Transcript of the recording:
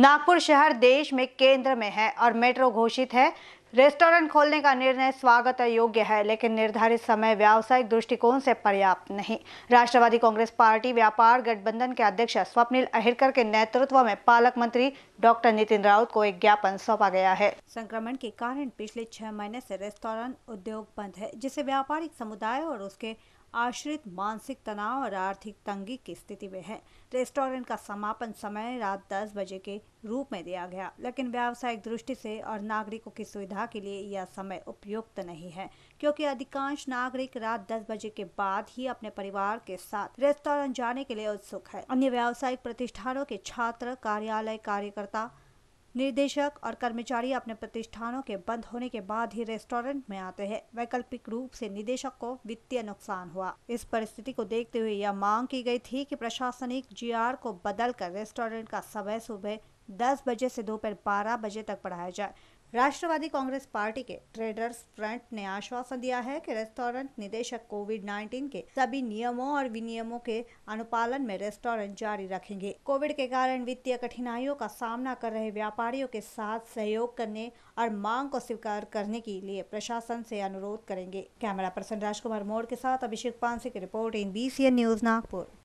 नागपुर शहर देश में केंद्र में है और मेट्रो घोषित है रेस्टोरेंट खोलने का निर्णय स्वागत योग्य है लेकिन निर्धारित समय व्यावसायिक दृष्टिकोण से पर्याप्त नहीं राष्ट्रवादी कांग्रेस पार्टी व्यापार गठबंधन के अध्यक्ष स्वप्निल अहिरकर के नेतृत्व में पालक मंत्री डॉक्टर नितिन राउत को एक ज्ञापन सौंपा गया है संक्रमण के कारण पिछले छह महीने से रेस्टोरेंट उद्योग बंद है जिसे व्यापारिक समुदाय और उसके आश्रित मानसिक तनाव और आर्थिक तंगी की स्थिति में है रेस्टोरेंट का समापन समय रात दस बजे के रूप में दिया गया लेकिन व्यावसायिक दृष्टि से और नागरिकों की सुविधा सुविधा के लिए यह समय उपयुक्त नहीं है क्योंकि अधिकांश नागरिक रात दस बजे के बाद ही अपने परिवार के साथ रेस्टोरेंट जाने के लिए उत्सुक है अन्य व्यावसायिक प्रतिष्ठानों के छात्र कार्यालय कार्यकर्ता निर्देशक और कर्मचारी अपने प्रतिष्ठानों के बंद होने के बाद ही रेस्टोरेंट में आते हैं वैकल्पिक रूप से निदेशक को वित्तीय नुकसान हुआ इस परिस्थिति को देखते हुए यह मांग की गई थी कि प्रशासनिक जीआर को बदल कर रेस्टोरेंट का समय सुबह 10 बजे से दोपहर 12 बजे तक पढ़ाया जाए राष्ट्रवादी कांग्रेस पार्टी के ट्रेडर्स फ्रंट ने आश्वासन दिया है कि रेस्टोरेंट निदेशक कोविड 19 के सभी नियमों और विनियमों के अनुपालन में रेस्टोरेंट जारी रखेंगे कोविड के कारण वित्तीय कठिनाइयों का सामना कर रहे व्यापारियों के साथ सहयोग करने और मांग को स्वीकार करने के लिए प्रशासन से अनुरोध करेंगे कैमरा पर्सन राजकुमार मोड़ के साथ अभिषेक पांसे की report in B news Nagpur